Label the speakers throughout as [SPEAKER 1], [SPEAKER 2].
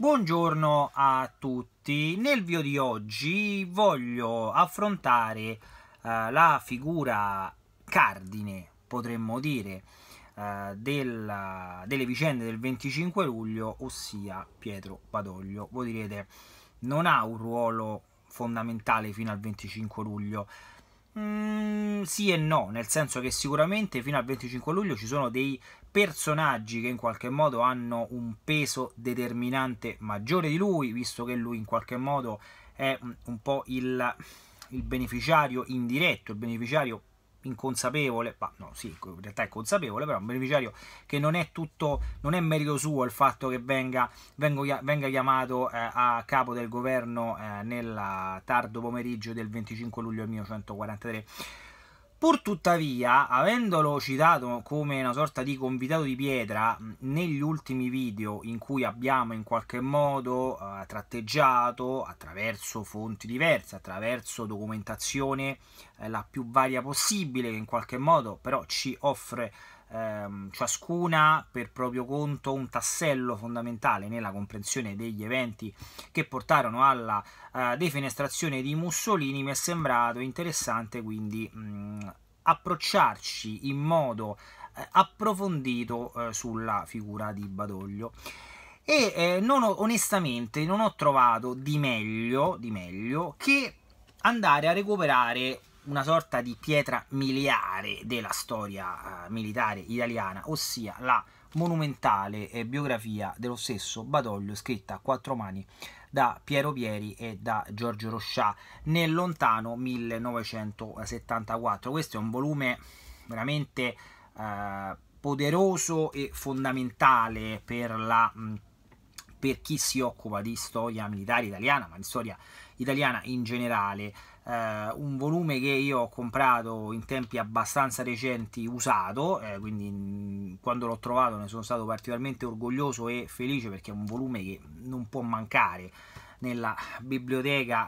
[SPEAKER 1] Buongiorno a tutti, nel video di oggi voglio affrontare eh, la figura cardine, potremmo dire, eh, del, delle vicende del 25 luglio, ossia Pietro Padoglio. Voi direte, non ha un ruolo fondamentale fino al 25 luglio. Mm, sì e no, nel senso che sicuramente fino al 25 luglio ci sono dei personaggi che in qualche modo hanno un peso determinante maggiore di lui, visto che lui in qualche modo è mm, un po' il, il beneficiario indiretto, il beneficiario inconsapevole, ma no, sì, in realtà è consapevole, però è un beneficiario che non è tutto, non è merito suo il fatto che venga, vengo, venga chiamato eh, a capo del governo eh, nel tardo pomeriggio del 25 luglio 1943. Pur tuttavia, avendolo citato come una sorta di convitato di pietra negli ultimi video in cui abbiamo in qualche modo eh, tratteggiato attraverso fonti diverse, attraverso documentazione eh, la più varia possibile che in qualche modo però ci offre ehm, ciascuna per proprio conto un tassello fondamentale nella comprensione degli eventi che portarono alla eh, defenestrazione di Mussolini, mi è sembrato interessante quindi mh, mm, approcciarci in modo eh, approfondito eh, sulla figura di Badoglio e eh, non ho, onestamente non ho trovato di meglio, di meglio, che andare a recuperare una sorta di pietra miliare della storia eh, militare italiana, ossia la monumentale eh, biografia dello stesso Badoglio scritta a quattro mani da Piero Pieri e da Giorgio Roscià nel lontano 1974. Questo è un volume veramente eh, poderoso e fondamentale per, la, mm, per chi si occupa di storia militare italiana, ma di storia italiana in generale eh, un volume che io ho comprato in tempi abbastanza recenti usato, eh, quindi quando l'ho trovato ne sono stato particolarmente orgoglioso e felice perché è un volume che non può mancare nella biblioteca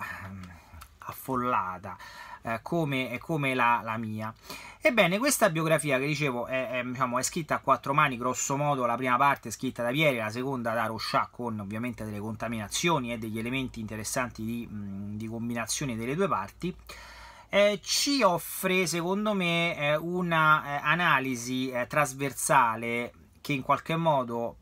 [SPEAKER 1] affollata eh, come, eh, come la, la, mia. Ebbene, questa biografia che dicevo è, è, diciamo, è, scritta a quattro mani, grosso modo la prima parte è scritta da Vieri, la seconda da Rochat con ovviamente delle contaminazioni e degli elementi interessanti di, di combinazione delle due parti. Eh, ci offre secondo me eh, un'analisi eh, eh, trasversale che in qualche modo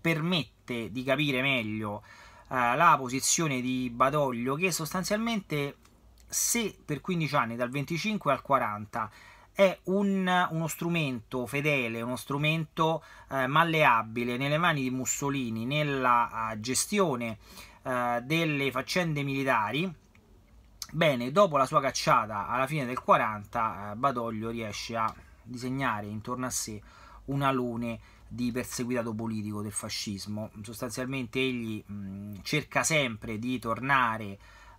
[SPEAKER 1] permette di capire meglio eh, la posizione di Badoglio che sostanzialmente se per 15 anni, dal 25 al 40, è un, uno strumento fedele, uno strumento eh, malleabile nelle mani di Mussolini nella uh, gestione uh, delle faccende militari. Bene, dopo la sua cacciata alla fine del 40, uh, eh, Badoglio riesce a disegnare intorno a sé un alone di perseguitato politico del fascismo. Sostanzialmente egli mh, mm, cerca sempre di tornare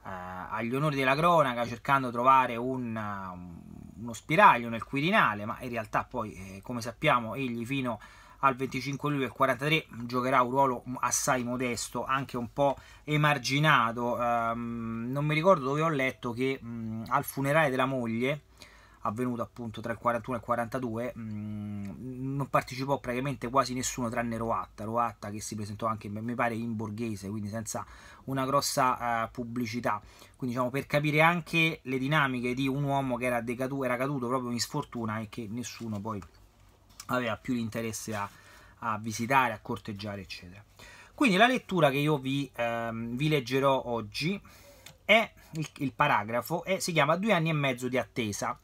[SPEAKER 1] eh, agli onori della cronaca cercando di trovare un, eh, uno spiraglio nel Quirinale, ma in realtà poi, eh, come sappiamo, egli fino al 25 luglio del 43 giocherà un ruolo assai modesto, anche un po' emarginato. Ehm, non mi ricordo dove ho letto che mm, al funerale della moglie avvenuto appunto tra il 41 e il 42 mh, mm, non partecipò praticamente quasi nessuno tranne Roatta Roatta che si presentò anche mi pare in borghese quindi senza una grossa uh, pubblicità quindi diciamo per capire anche le dinamiche di un uomo che era, decaduto, era caduto proprio in sfortuna e che nessuno poi aveva più l'interesse a, a visitare a corteggiare eccetera quindi la lettura che io vi, ehm, vi leggerò oggi è il, il paragrafo e eh, si chiama Due anni e mezzo di attesa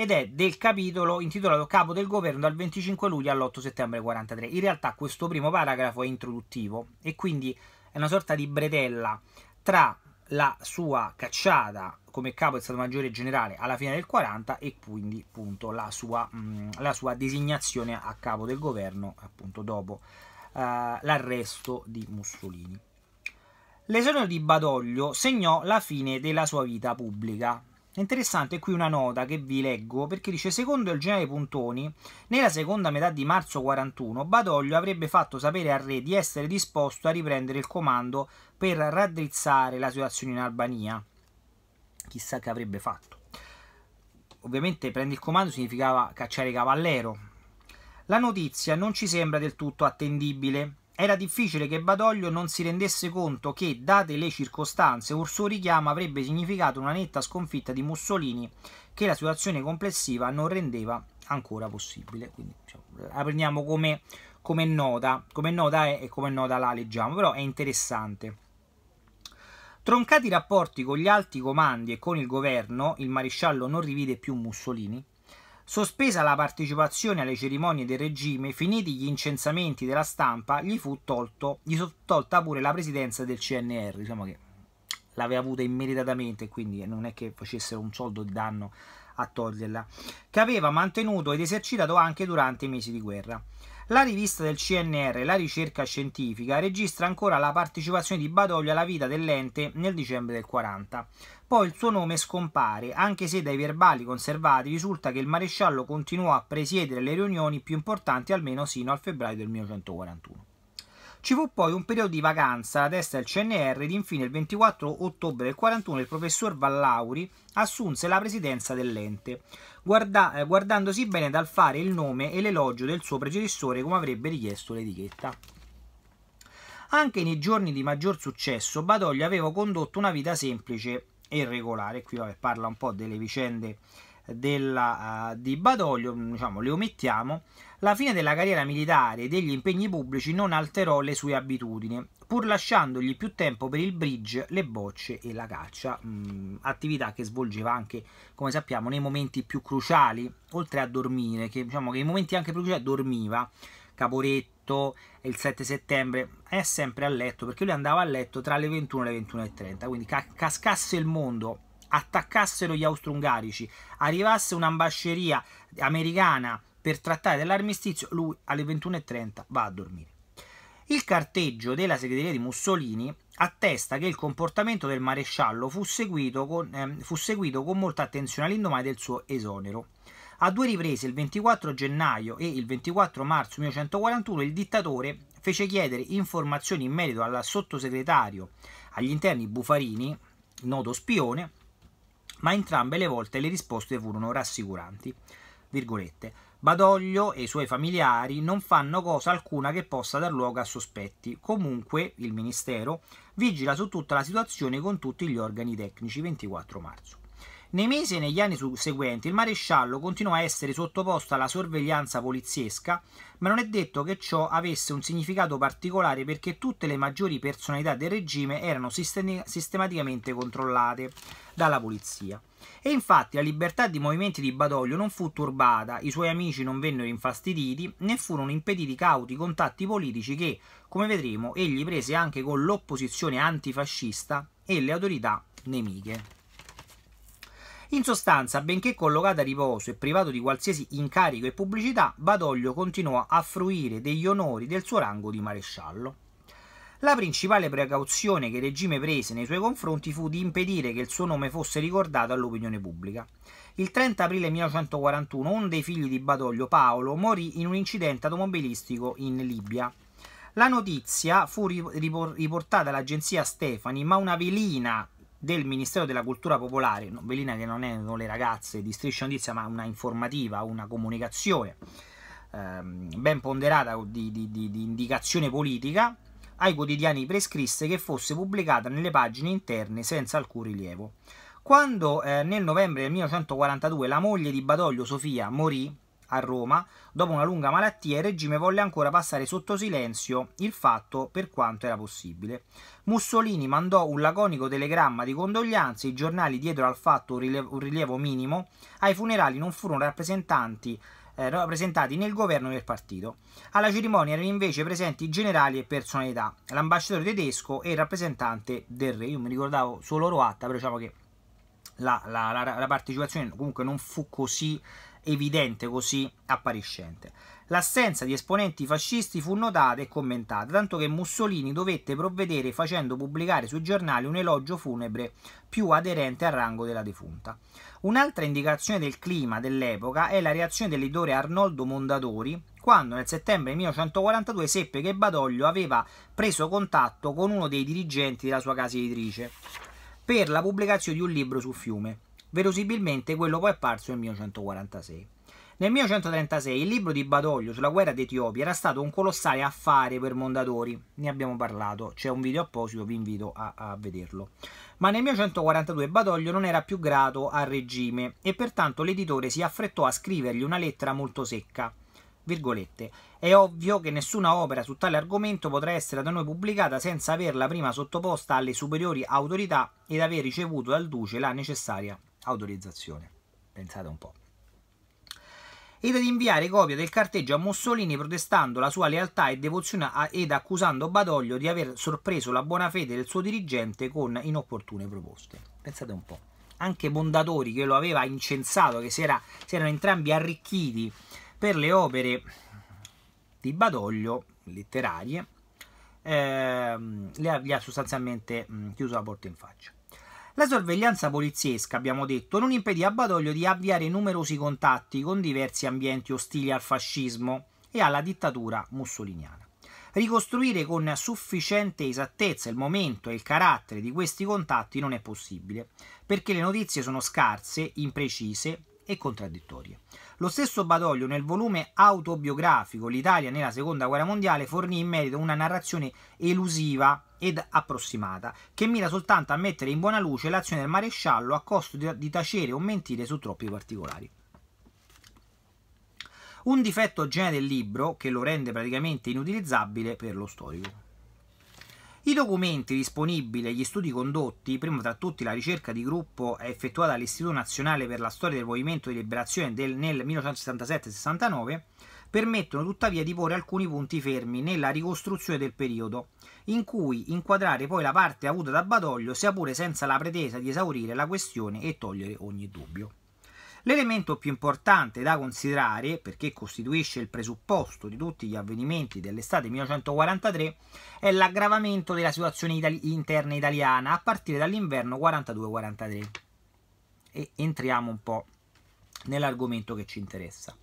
[SPEAKER 1] ed è del capitolo intitolato Capo del governo dal 25 luglio all'8 settembre 43. In realtà questo primo paragrafo è introduttivo e quindi è una sorta di bretella tra la sua cacciata come capo del Stato Maggiore Generale alla fine del 40 e quindi appunto la sua, mh, mm, la sua designazione a capo del governo appunto dopo uh, l'arresto di Mussolini. L'esonero di Badoglio segnò la fine della sua vita pubblica, è interessante qui una nota che vi leggo perché dice secondo il generale Puntoni, nella seconda metà di marzo 41 Badoglio avrebbe fatto sapere al re di essere disposto a riprendere il comando per raddrizzare la situazione in Albania. Chissà che avrebbe fatto. Ovviamente prendere il comando significava cacciare Cavallero. La notizia non ci sembra del tutto attendibile era difficile che Badoglio non si rendesse conto che, date le circostanze, un suo richiamo avrebbe significato una netta sconfitta di Mussolini che la situazione complessiva non rendeva ancora possibile. Quindi diciamo, la prendiamo come, come, nota, come nota è e come nota la leggiamo, però è interessante. Troncati i rapporti con gli alti comandi e con il governo, il maresciallo non rivide più Mussolini, Sospesa la partecipazione alle cerimonie del regime, finiti gli incensamenti della stampa, gli fu tolto, gli tolta pure la presidenza del CNR, diciamo che l'aveva avuta immediatamente, quindi non è che facessero un soldo di danno a toglierla, che aveva mantenuto ed esercitato anche durante i mesi di guerra. La rivista del CNR, La ricerca scientifica, registra ancora la partecipazione di Badoglio alla vita dell'ente nel dicembre del 40. Poi il suo nome scompare, anche se dai verbali conservati risulta che il maresciallo continuò a presiedere le riunioni più importanti almeno sino al febbraio del 1941. Ci fu poi un periodo di vacanza a destra del CNR ed infine il 24 ottobre del 41 il professor Vallauri assunse la presidenza dell'ente guarda eh, guardandosi bene dal fare il nome e l'elogio del suo predecessore come avrebbe richiesto l'etichetta. Anche nei giorni di maggior successo Badoglio aveva condotto una vita semplice e regolare, qui vabbè, parla un po' delle vicende della, uh, di Badoglio, diciamo, le omettiamo, la fine della carriera militare e degli impegni pubblici non alterò le sue abitudini, pur lasciandogli più tempo per il bridge, le bocce e la caccia, mm, attività che svolgeva anche, come sappiamo, nei momenti più cruciali, oltre a dormire, che diciamo che nei momenti anche più cruciali dormiva, Caporetto, il 7 settembre, è sempre a letto, perché lui andava a letto tra le 21 e le 21.30, quindi ca- cascasse il mondo attaccassero gli austro-ungarici, arrivasse un'ambasceria americana per trattare dell'armistizio, lui alle 21.30 va a dormire. Il carteggio della segreteria di Mussolini attesta che il comportamento del maresciallo fu seguito con, eh, fu seguito con molta attenzione all'indomani del suo esonero. A due riprese, il 24 gennaio e il 24 marzo 1941, il dittatore fece chiedere informazioni in merito al sottosegretario agli interni Bufarini, noto spione, ma entrambe le volte le risposte furono rassicuranti. Virgolette. Badoglio e i suoi familiari non fanno cosa alcuna che possa dar luogo a sospetti. Comunque il Ministero vigila su tutta la situazione con tutti gli organi tecnici 24 marzo. Nei mesi e negli anni seguenti il maresciallo continuò a essere sottoposto alla sorveglianza poliziesca, ma non è detto che ciò avesse un significato particolare perché tutte le maggiori personalità del regime erano sistematicamente controllate dalla polizia. E infatti la libertà di movimenti di Badoglio non fu turbata, i suoi amici non vennero infastiditi, né furono impediti cauti contatti politici che, come vedremo, egli prese anche con l'opposizione antifascista e le autorità nemiche. In sostanza, benché collocato a riposo e privato di qualsiasi incarico e pubblicità, Badoglio continuò a fruire degli onori del suo rango di maresciallo. La principale precauzione che il regime prese nei suoi confronti fu di impedire che il suo nome fosse ricordato all'opinione pubblica. Il 30 aprile 1941 uno dei figli di Badoglio, Paolo, morì in un incidente automobilistico in Libia. La notizia fu riportata all'agenzia Stefani, ma una velina del Ministero della Cultura Popolare, Bellina che non è con le ragazze di Striscia Notizia, ma una informativa, una comunicazione ehm, ben ponderata di, di, di, di indicazione politica, ai quotidiani prescrisse che fosse pubblicata nelle pagine interne senza alcun rilievo. Quando eh, nel novembre del 1942 la moglie di Badoglio, Sofia, morì, a Roma, dopo una lunga malattia, il regime volle ancora passare sotto silenzio il fatto per quanto era possibile. Mussolini mandò un laconico telegramma di condoglianze, i giornali diedero al fatto un rilievo, un rilievo minimo, ai funerali non furono rappresentanti eh, rappresentati nel governo del partito. Alla cerimonia erano invece presenti generali e personalità, l'ambasciatore tedesco e il rappresentante del re. Io mi ricordavo solo Roatta, però diciamo che la, la, la, la partecipazione comunque non fu così evidente, così appariscente. L'assenza di esponenti fascisti fu notata e commentata, tanto che Mussolini dovette provvedere facendo pubblicare sui giornali un elogio funebre più aderente al rango della defunta. Un'altra indicazione del clima dell'epoca è la reazione dell'editore Arnoldo Mondadori quando nel settembre 1942 seppe che Badoglio aveva preso contatto con uno dei dirigenti della sua casa editrice per la pubblicazione di un libro su Fiume verosimilmente quello poi apparso nel 1146. Nel 1136 il libro di Badoglio sulla guerra d'Etiopia era stato un colossale affare per Mondadori, ne abbiamo parlato, c'è un video apposito, vi invito a, a vederlo. Ma nel 1142 Badoglio non era più grato al regime e pertanto l'editore si affrettò a scrivergli una lettera molto secca. Virgolette. È ovvio che nessuna opera su tale argomento potrà essere da noi pubblicata senza averla prima sottoposta alle superiori autorità ed aver ricevuto dal duce la necessaria autorizzazione. Pensate un po' ed ad inviare copia del carteggio a Mussolini protestando la sua lealtà e devozione ed accusando Badoglio di aver sorpreso la buona fede del suo dirigente con inopportune proposte. Pensate un po'. Anche Bondatori che lo aveva incensato, che si, era, si erano entrambi arricchiti per le opere di Badoglio, letterarie, eh, le ha, sostanzialmente chiuso la porta in faccia. La sorveglianza poliziesca, abbiamo detto, non impedì a Badoglio di avviare numerosi contatti con diversi ambienti ostili al fascismo e alla dittatura mussoliniana. Ricostruire con sufficiente esattezza il momento e il carattere di questi contatti non è possibile, perché le notizie sono scarse, imprecise e contraddittorie. Lo stesso Badoglio nel volume autobiografico L'Italia nella Seconda Guerra Mondiale fornì in merito una narrazione elusiva ed approssimata, che mira soltanto a mettere in buona luce l'azione del maresciallo a costo di tacere o mentire su troppi particolari. Un difetto genere del libro che lo rende praticamente inutilizzabile per lo storico. I documenti disponibili e gli studi condotti, primo tra tutti la ricerca di gruppo effettuata all'Istituto Nazionale per la Storia del Movimento di Liberazione del, nel 1967-69, permettono tuttavia di porre alcuni punti fermi nella ricostruzione del periodo, in cui inquadrare poi la parte avuta da Badoglio, sia pure senza la pretesa di esaurire la questione e togliere ogni dubbio. L'elemento più importante da considerare, perché costituisce il presupposto di tutti gli avvenimenti dell'estate 1943, è l'aggravamento della situazione itali- interna italiana a partire dall'inverno 42-43. E entriamo un po' nell'argomento che ci interessa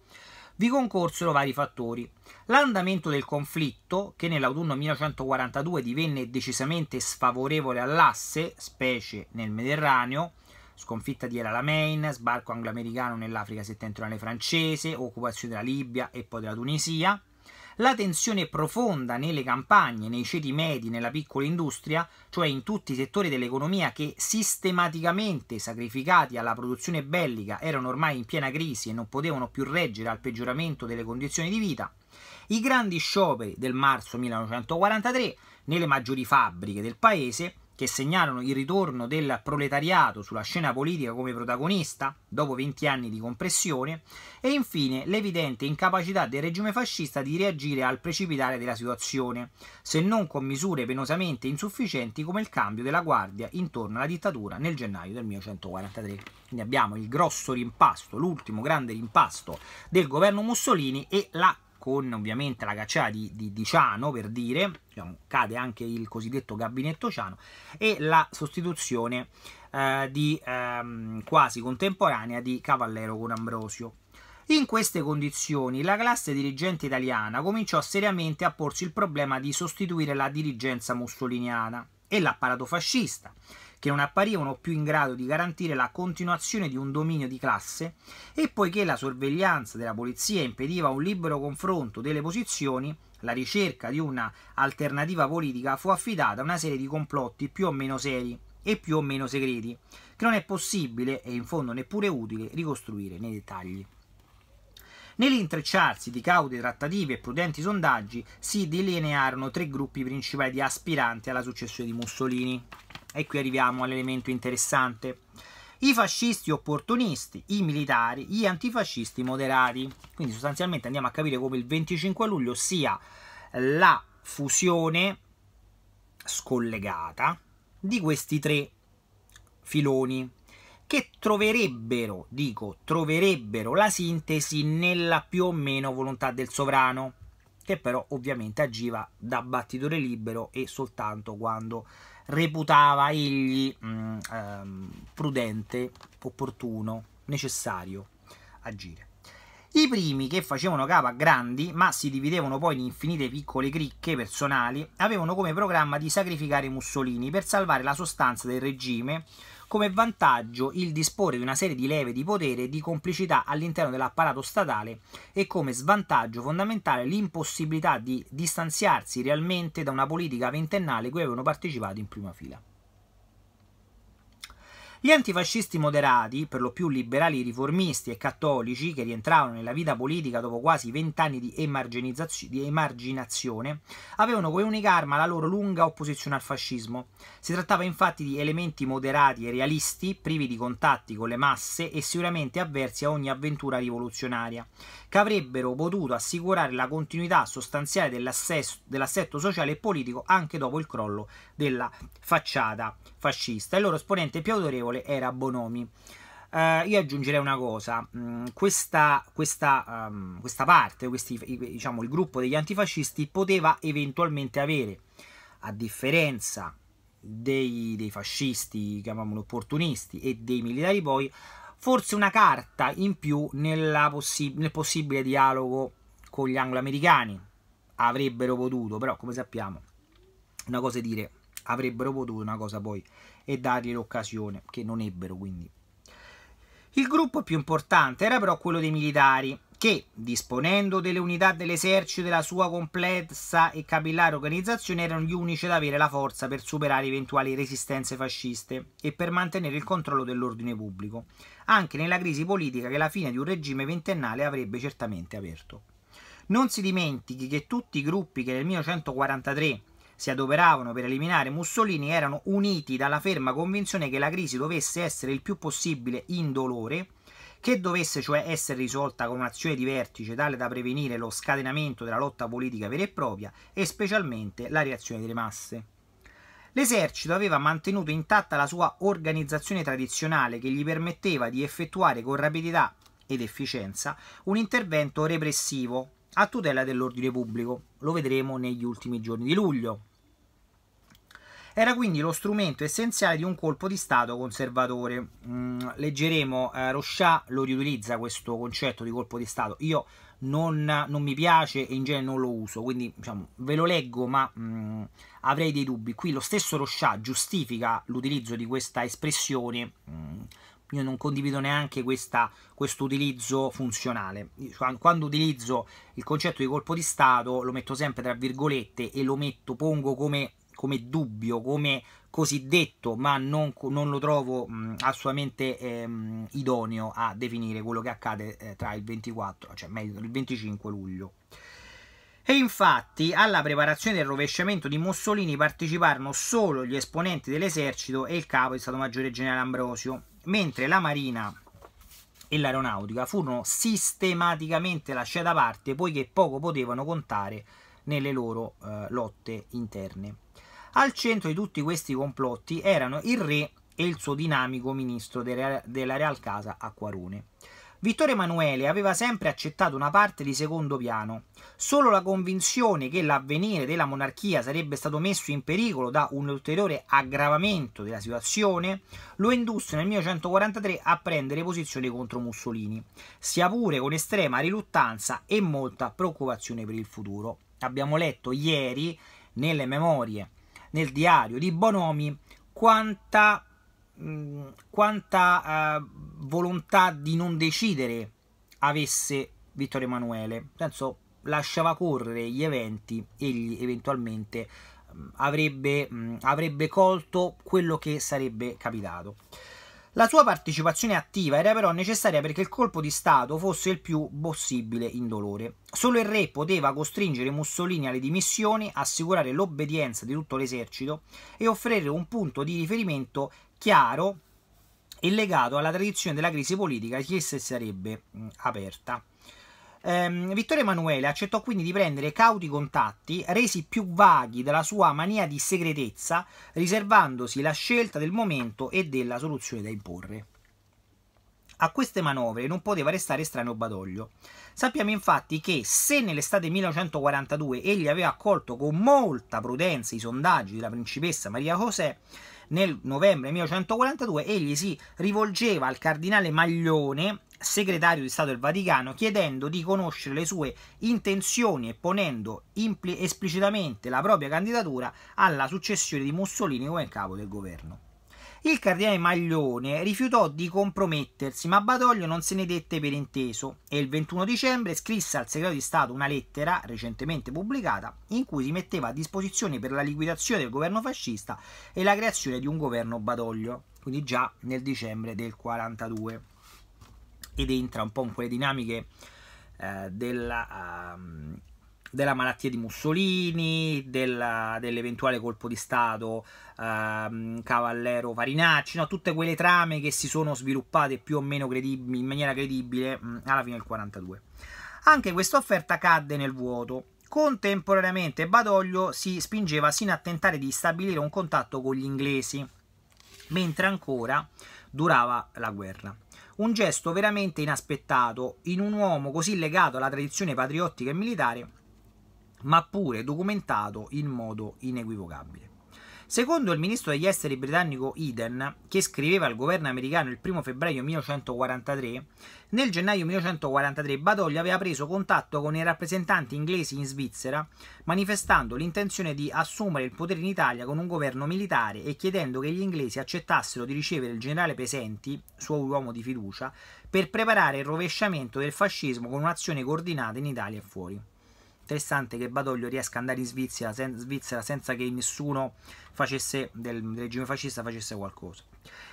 [SPEAKER 1] vi concorsero vari fattori. L'andamento del conflitto, che nell'autunno 1942 divenne decisamente sfavorevole all'asse, specie nel Mediterraneo, sconfitta di El Alamein, sbarco angloamericano nell'Africa settentrionale francese, occupazione della Libia e poi della Tunisia, la tensione profonda nelle campagne, nei ceti medi, nella piccola industria, cioè in tutti i settori dell'economia che sistematicamente sacrificati alla produzione bellica erano ormai in piena crisi e non potevano più reggere al peggioramento delle condizioni di vita, i grandi scioperi del marzo 1943 nelle maggiori fabbriche del paese che segnarono il ritorno del proletariato sulla scena politica come protagonista dopo 20 anni di compressione e infine l'evidente incapacità del regime fascista di reagire al precipitare della situazione, se non con misure penosamente insufficienti come il cambio della guardia intorno alla dittatura nel gennaio del 1943. Quindi abbiamo il grosso rimpasto, l'ultimo grande rimpasto del governo Mussolini e la con ovviamente la cacciata di, di, di Ciano per dire, diciamo, cade anche il cosiddetto gabinetto Ciano e la sostituzione eh, di, ehm, quasi contemporanea di Cavallero con Ambrosio. In queste condizioni la classe dirigente italiana cominciò seriamente a porsi il problema di sostituire la dirigenza mussoliniana e l'apparato fascista che non apparivano più in grado di garantire la continuazione di un dominio di classe e poiché la sorveglianza della polizia impediva un libero confronto delle posizioni, la ricerca di una alternativa politica fu affidata a una serie di complotti più o meno seri e più o meno segreti, che non è possibile e in fondo neppure utile ricostruire nei dettagli. Nell'intrecciarsi di caude trattative e prudenti sondaggi si delinearono tre gruppi principali di aspiranti alla successione di Mussolini. E qui arriviamo all'elemento interessante. I fascisti opportunisti, i militari, gli antifascisti moderati. Quindi sostanzialmente andiamo a capire come il 25 luglio sia la fusione scollegata di questi tre filoni che troverebbero, dico, troverebbero la sintesi nella più o meno volontà del sovrano, che però ovviamente agiva da battitore libero e soltanto quando reputava egli mh, mm, ehm, prudente, opportuno, necessario agire. I primi, che facevano capo a grandi, ma si dividevano poi in infinite piccole cricche personali, avevano come programma di sacrificare Mussolini per salvare la sostanza del regime come vantaggio il disporre di una serie di leve di potere e di complicità all'interno dell'apparato statale e come svantaggio fondamentale l'impossibilità di distanziarsi realmente da una politica ventennale cui avevano partecipato in prima fila. Gli antifascisti moderati, per lo più liberali riformisti e cattolici, che rientravano nella vita politica dopo quasi vent'anni di, di emarginazione, avevano come unica arma la loro lunga opposizione al fascismo. Si trattava infatti di elementi moderati e realisti, privi di contatti con le masse e sicuramente avversi a ogni avventura rivoluzionaria, che avrebbero potuto assicurare la continuità sostanziale dell'assetto sociale e politico anche dopo il crollo della facciata fascista. Il loro esponente più autorevole parole era Bonomi. Uh, io aggiungerei una cosa, mm, questa, questa, um, questa, parte, questi, diciamo, il gruppo degli antifascisti poteva eventualmente avere, a differenza dei, dei fascisti, chiamiamoli opportunisti, e dei militari poi, forse una carta in più possi nel possibile dialogo con gli angloamericani. Avrebbero potuto, però come sappiamo, una cosa è dire avrebbero potuto, una cosa poi e dargli l'occasione, che non ebbero quindi. Il gruppo più importante era però quello dei militari, che, disponendo delle unità dell'esercito e della sua complessa e capillare organizzazione, erano gli unici ad avere la forza per superare eventuali resistenze fasciste e per mantenere il controllo dell'ordine pubblico, anche nella crisi politica che la fine di un regime ventennale avrebbe certamente aperto. Non si dimentichi che tutti i gruppi che nel 1943 si adoperavano per eliminare Mussolini erano uniti dalla ferma convinzione che la crisi dovesse essere il più possibile indolore, che dovesse cioè essere risolta con un'azione di vertice tale da prevenire lo scatenamento della lotta politica vera e propria e specialmente la reazione delle masse. L'esercito aveva mantenuto intatta la sua organizzazione tradizionale che gli permetteva di effettuare con rapidità ed efficienza un intervento repressivo a tutela dell'ordine pubblico. Lo vedremo negli ultimi giorni di luglio. Era quindi lo strumento essenziale di un colpo di Stato conservatore. Mm, leggeremo, eh, Rochat lo riutilizza questo concetto di colpo di Stato. Io non, non, mi piace e in genere non lo uso, quindi diciamo, ve lo leggo ma mm, avrei dei dubbi. Qui lo stesso Rochat giustifica l'utilizzo di questa espressione mm, io non condivido neanche questo utilizzo funzionale. Cioè, quando utilizzo il concetto di colpo di Stato lo metto sempre tra virgolette e lo metto, pongo come, come dubbio, come cosiddetto, ma non, non lo trovo mh, assolutamente ehm, idoneo a definire quello che accade eh, tra il 24, cioè meglio il 25 luglio. E infatti alla preparazione del rovesciamento di Mussolini parteciparono solo gli esponenti dell'esercito e il capo di Stato Maggiore Generale Ambrosio, mentre la Marina e l'Aeronautica furono sistematicamente lasciate da parte poiché poco potevano contare nelle loro eh, lotte interne. Al centro di tutti questi complotti erano il re e il suo dinamico ministro della Real Casa Acquarone. Vittorio Emanuele aveva sempre accettato una parte di secondo piano. Solo la convinzione che l'avvenire della monarchia sarebbe stato messo in pericolo da un ulteriore aggravamento della situazione lo indusse nel 1943 a prendere posizione contro Mussolini, sia pure con estrema riluttanza e molta preoccupazione per il futuro. Abbiamo letto ieri nelle memorie, nel diario di Bonomi, quanta quanta eh, volontà di non decidere avesse Vittorio Emanuele. Nel senso, lasciava correre gli eventi, egli eventualmente mh, avrebbe, mh, avrebbe colto quello che sarebbe capitato. La sua partecipazione attiva era però necessaria perché il colpo di Stato fosse il più possibile indolore. Solo il re poteva costringere Mussolini alle dimissioni, assicurare l'obbedienza di tutto l'esercito e offrire un punto di riferimento chiaro e legato alla tradizione della crisi politica che si sarebbe mm, aperta. Ehm, Vittorio Emanuele accettò quindi di prendere cauti contatti, resi più vaghi dalla sua mania di segretezza, riservandosi la scelta del momento e della soluzione da imporre. A queste manovre non poteva restare strano Badoglio. Sappiamo infatti che se nell'estate 1942 egli aveva accolto con molta prudenza i sondaggi della principessa Maria José, nel novembre 1942 egli si rivolgeva al cardinale Maglione, segretario di Stato del Vaticano, chiedendo di conoscere le sue intenzioni e ponendo esplicitamente la propria candidatura alla successione di Mussolini come capo del governo. Il cardinale Maglione rifiutò di compromettersi, ma Badoglio non se ne dette per inteso e il 21 dicembre scrisse al segretario di Stato una lettera, recentemente pubblicata, in cui si metteva a disposizione per la liquidazione del governo fascista e la creazione di un governo Badoglio, quindi già nel dicembre del 42. Ed entra un po' in quelle dinamiche eh, della... Uh, della malattia di Mussolini, dell'eventuale colpo di Stato ehm, Cavallero Farinacci, no? tutte quelle trame che si sono sviluppate più o meno credibili, in maniera credibile mh, mm, alla fine del 42. Anche questa offerta cadde nel vuoto. Contemporaneamente Badoglio si spingeva sino a tentare di stabilire un contatto con gli inglesi, mentre ancora durava la guerra. Un gesto veramente inaspettato in un uomo così legato alla tradizione patriottica e militare ma pure documentato in modo inequivocabile. Secondo il ministro degli esteri britannico Eden, che scriveva al governo americano il 1 febbraio 1943, nel gennaio 1943 Badoglio aveva preso contatto con i rappresentanti inglesi in Svizzera, manifestando l'intenzione di assumere il potere in Italia con un governo militare e chiedendo che gli inglesi accettassero di ricevere il generale Pesenti, suo uomo di fiducia, per preparare il rovesciamento del fascismo con un'azione coordinata in Italia e fuori interessante che Badoglio riesca ad andare in Svizzera, sen Svizzera senza che nessuno facesse, del, regime fascista facesse qualcosa.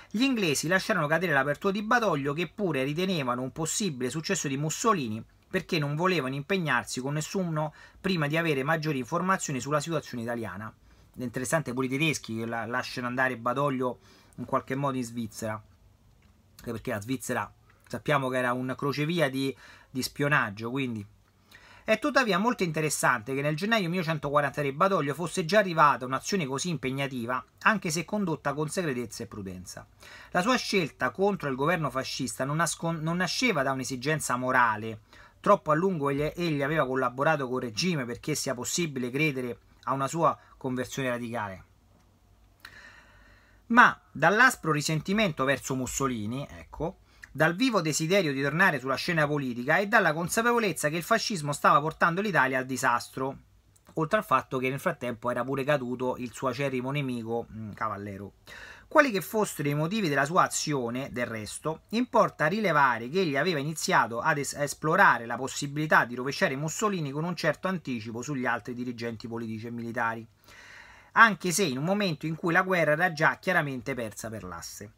[SPEAKER 1] Gli inglesi lasciarono cadere l'apertura di Badoglio che pure ritenevano un possibile successo di Mussolini perché non volevano impegnarsi con nessuno prima di avere maggiori informazioni sulla situazione italiana. È interessante pure i tedeschi che la lasciano andare Badoglio in qualche modo in Svizzera, perché la Svizzera sappiamo che era un crocevia di, di spionaggio, quindi è tuttavia molto interessante che nel gennaio 1143 Badoglio fosse già arrivata un'azione così impegnativa, anche se condotta con segretezza e prudenza. La sua scelta contro il governo fascista non, nascon- non nasceva da un'esigenza morale. Troppo a lungo egli, egli aveva collaborato col regime perché sia possibile credere a una sua conversione radicale ma dall'aspro risentimento verso Mussolini, ecco, dal vivo desiderio di tornare sulla scena politica e dalla consapevolezza che il fascismo stava portando l'Italia al disastro, oltre al fatto che nel frattempo era pure caduto il suo acerrimo nemico mm, Cavallero. Quali che fossero i motivi della sua azione, del resto, importa rilevare che egli aveva iniziato ad es- esplorare la possibilità di rovesciare Mussolini con un certo anticipo sugli altri dirigenti politici e militari, anche se in un momento in cui la guerra era già chiaramente persa per l'asse.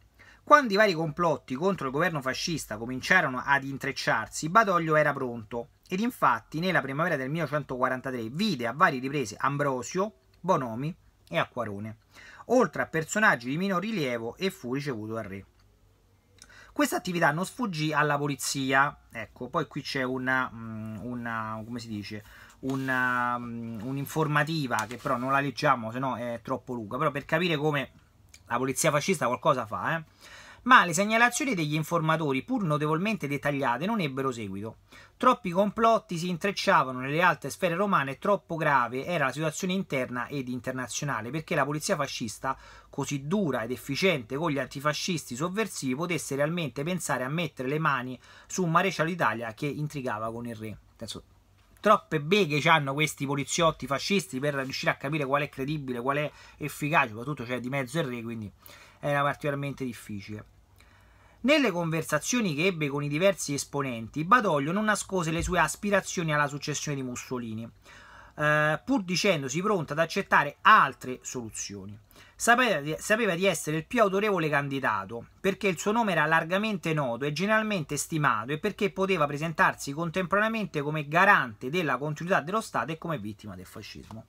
[SPEAKER 1] Quando i vari complotti contro il governo fascista cominciarono ad intrecciarsi, Badoglio era pronto ed infatti nella primavera del 1943 vide a varie riprese Ambrosio, Bonomi e Acquarone, oltre a personaggi di minor rilievo e fu ricevuto dal re. Questa attività non sfuggì alla polizia, ecco, poi qui c'è una, mm, una, come si dice, una, mm, un'informativa che però non la leggiamo, se no è troppo lunga, però per capire come la polizia fascista qualcosa fa, eh? ma le segnalazioni degli informatori, pur notevolmente dettagliate, non ebbero seguito. Troppi complotti si intrecciavano nelle alte sfere romane e troppo grave era la situazione interna ed internazionale perché la polizia fascista, così dura ed efficiente con gli antifascisti sovversivi, potesse realmente pensare a mettere le mani su un maresciallo d'Italia che intrigava con il re. Troppe beghe hanno questi poliziotti fascisti per riuscire a capire qual è credibile, qual è efficace, soprattutto c'è di mezzo il re, quindi era particolarmente difficile. Nelle conversazioni che ebbe con i diversi esponenti, Badoglio non nascose le sue aspirazioni alla successione di Mussolini. Eh, pur dicendosi pronta ad accettare altre soluzioni. Sapeva di, sapeva di essere il più autorevole candidato perché il suo nome era largamente noto e generalmente stimato e perché poteva presentarsi contemporaneamente come garante della continuità dello Stato e come vittima del fascismo.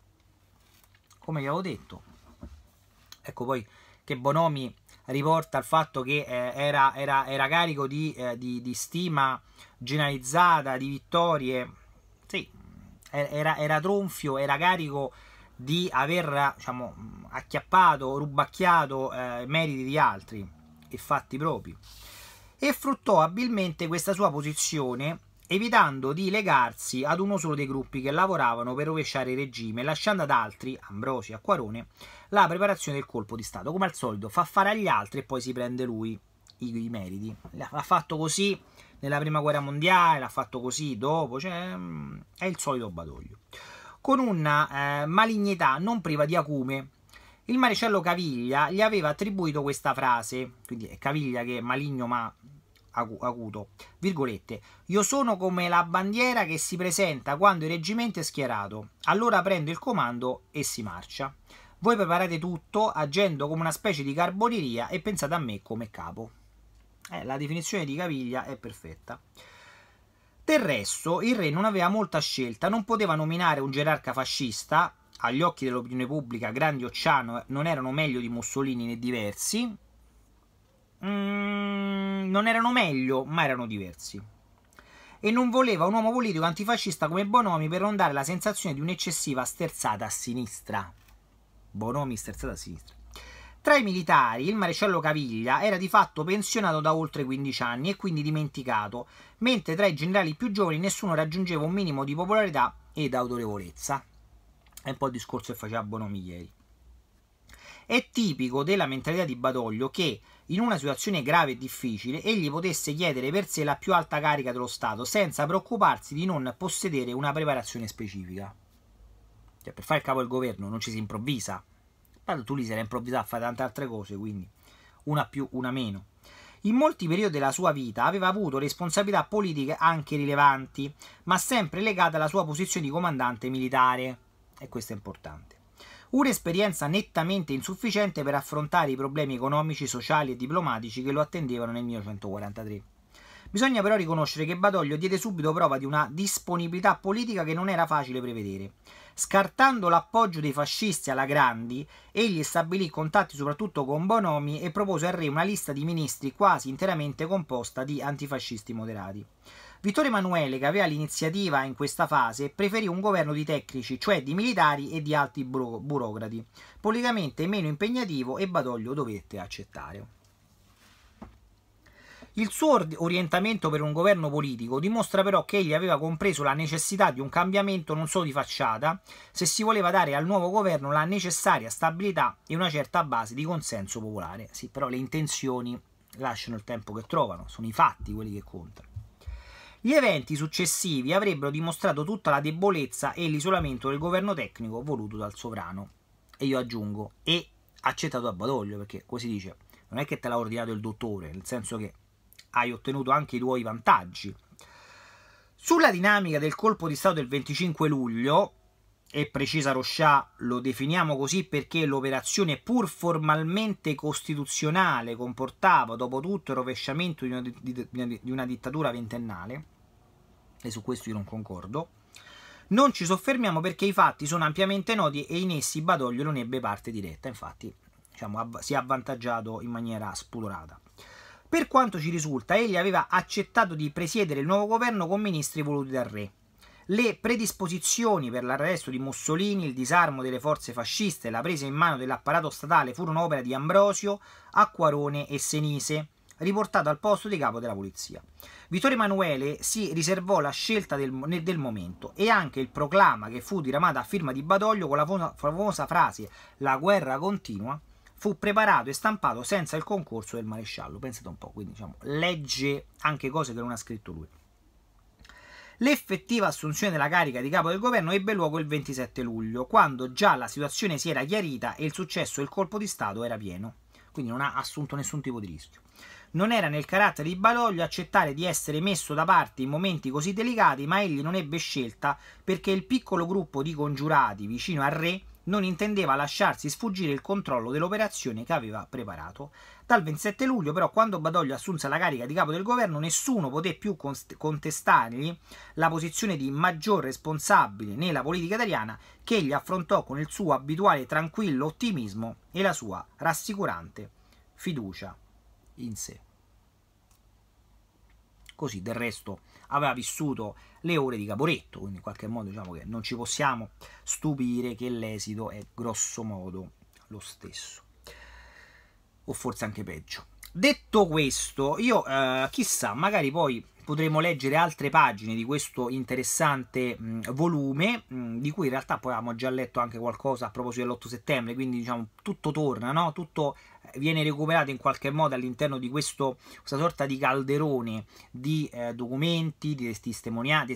[SPEAKER 1] Come vi avevo detto, ecco poi che Bonomi riporta il fatto che eh, era, era, era, carico di, eh, di, di stima generalizzata, di vittorie eh, era, era tronfio, era carico di aver diciamo, acchiappato, rubacchiato eh, meriti di altri e fatti propri. E fruttò abilmente questa sua posizione evitando di legarsi ad uno solo dei gruppi che lavoravano per rovesciare il regime, lasciando ad altri, Ambrosi e Acquarone, la preparazione del colpo di Stato. Come al solito, fa fare agli altri e poi si prende lui i, i meriti. L'ha fatto così nella prima guerra mondiale, l'ha fatto così dopo, cioè mm, è il solito Badoglio. Con una eh, malignità non priva di acume, il maresciallo Caviglia gli aveva attribuito questa frase, quindi è Caviglia che è maligno ma acuto, virgolette, io sono come la bandiera che si presenta quando il reggimento è schierato, allora prendo il comando e si marcia. Voi preparate tutto agendo come una specie di carboneria e pensate a me come capo. Eh, la definizione di caviglia è perfetta. Del resto, il re non aveva molta scelta, non poteva nominare un gerarca fascista, agli occhi dell'opinione pubblica Grandi Occiano eh, non erano meglio di Mussolini né diversi, mm, non erano meglio, ma erano diversi. E non voleva un uomo politico antifascista come Bonomi per non dare la sensazione di un'eccessiva sterzata a sinistra. Bonomi sterzata a sinistra. Tra i militari, il maresciallo Caviglia era di fatto pensionato da oltre 15 anni e quindi dimenticato, mentre tra i generali più giovani nessuno raggiungeva un minimo di popolarità ed autorevolezza. È un po' il discorso che faceva Bonomi ieri. È tipico della mentalità di Badoglio che, in una situazione grave e difficile, egli potesse chiedere per sé la più alta carica dello Stato senza preoccuparsi di non possedere una preparazione specifica. Cioè, per fare il capo del governo non ci si improvvisa, Tanto tu lì sei improvvisato a fare tante altre cose, quindi una più, una meno. In molti periodi della sua vita aveva avuto responsabilità politiche anche rilevanti, ma sempre legate alla sua posizione di comandante militare. E questo è importante. Un'esperienza nettamente insufficiente per affrontare i problemi economici, sociali e diplomatici che lo attendevano nel 1943. Bisogna però riconoscere che Badoglio diede subito prova di una disponibilità politica che non era facile prevedere. Scartando l'appoggio dei fascisti alla Grandi, egli stabilì contatti soprattutto con Bonomi e propose al re una lista di ministri quasi interamente composta di antifascisti moderati. Vittorio Emanuele, che aveva l'iniziativa in questa fase, preferì un governo di tecnici, cioè di militari e di alti burocrati, politicamente meno impegnativo e Badoglio dovette accettare. Il suo orientamento per un governo politico dimostra però che egli aveva compreso la necessità di un cambiamento non solo di facciata, se si voleva dare al nuovo governo la necessaria stabilità e una certa base di consenso popolare. Sì, però le intenzioni lasciano il tempo che trovano, sono i fatti quelli che contano. Gli eventi successivi avrebbero dimostrato tutta la debolezza e l'isolamento del governo tecnico voluto dal sovrano. E io aggiungo, e accettato a Badoglio, perché così dice, non è che te l'ha ordinato il dottore, nel senso che hai ottenuto anche i tuoi vantaggi. Sulla dinamica del colpo di Stato del 25 luglio, e precisa Roscià lo definiamo così perché l'operazione pur formalmente costituzionale comportava dopo tutto il rovesciamento di una, di, di una dittatura ventennale, e su questo io non concordo, non ci soffermiamo perché i fatti sono ampiamente noti e in essi Badoglio non ebbe parte diretta, infatti diciamo, si è avvantaggiato in maniera spudorata. Per quanto ci risulta, egli aveva accettato di presiedere il nuovo governo con ministri voluti dal re. Le predisposizioni per l'arresto di Mussolini, il disarmo delle forze fasciste e la presa in mano dell'apparato statale furono opera di Ambrosio, Acquarone e Senise, riportato al posto di capo della polizia. Vittorio Emanuele si riservò la scelta del, del, momento e anche il proclama che fu diramata a firma di Badoglio con la famosa frase La guerra continua fu preparato e stampato senza il concorso del maresciallo. Pensate un po', quindi diciamo, legge anche cose che non ha scritto lui. L'effettiva assunzione della carica di capo del governo ebbe luogo il 27 luglio, quando già la situazione si era chiarita e il successo del colpo di Stato era pieno, quindi non ha assunto nessun tipo di rischio. Non era nel carattere di Badoglio accettare di essere messo da parte in momenti così delicati, ma egli non ebbe scelta perché il piccolo gruppo di congiurati vicino al re non intendeva lasciarsi sfuggire il controllo dell'operazione che aveva preparato. Dal 27 luglio, però, quando Badoglio assunse la carica di capo del governo, nessuno poté più contestargli la posizione di maggior responsabile nella politica italiana che egli affrontò con il suo abituale tranquillo ottimismo e la sua rassicurante fiducia in sé. Così del resto aveva vissuto le ore di Caporetto, quindi in qualche modo diciamo che non ci possiamo stupire che l'esito è grosso modo lo stesso, o forse anche peggio. Detto questo, io eh, chissà, magari poi potremo leggere altre pagine di questo interessante mh, volume, mh, di cui in realtà poi avevamo già letto anche qualcosa a proposito dell'8 settembre, quindi diciamo tutto torna, no? tutto viene recuperato in qualche modo all'interno di questo, questa sorta di calderone di eh, documenti, di testimonia-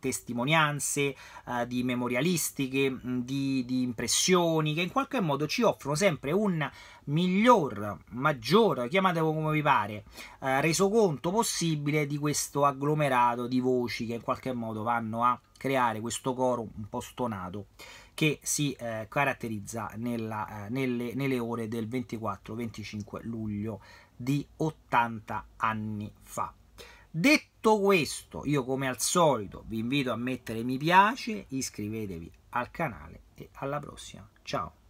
[SPEAKER 1] testimonianze, eh, di memorialistiche, mm, di, di, impressioni che in qualche modo ci offrono sempre un miglior, maggior, chiamatelo come vi pare, eh, resoconto possibile di questo agglomerato di voci che in qualche modo vanno a creare questo coro un po' stonato che si eh, caratterizza nella, eh, nelle, nelle ore del 24-25 luglio di 80 anni fa. Detto questo, io come al solito vi invito a mettere mi piace, iscrivetevi al canale e alla prossima. Ciao!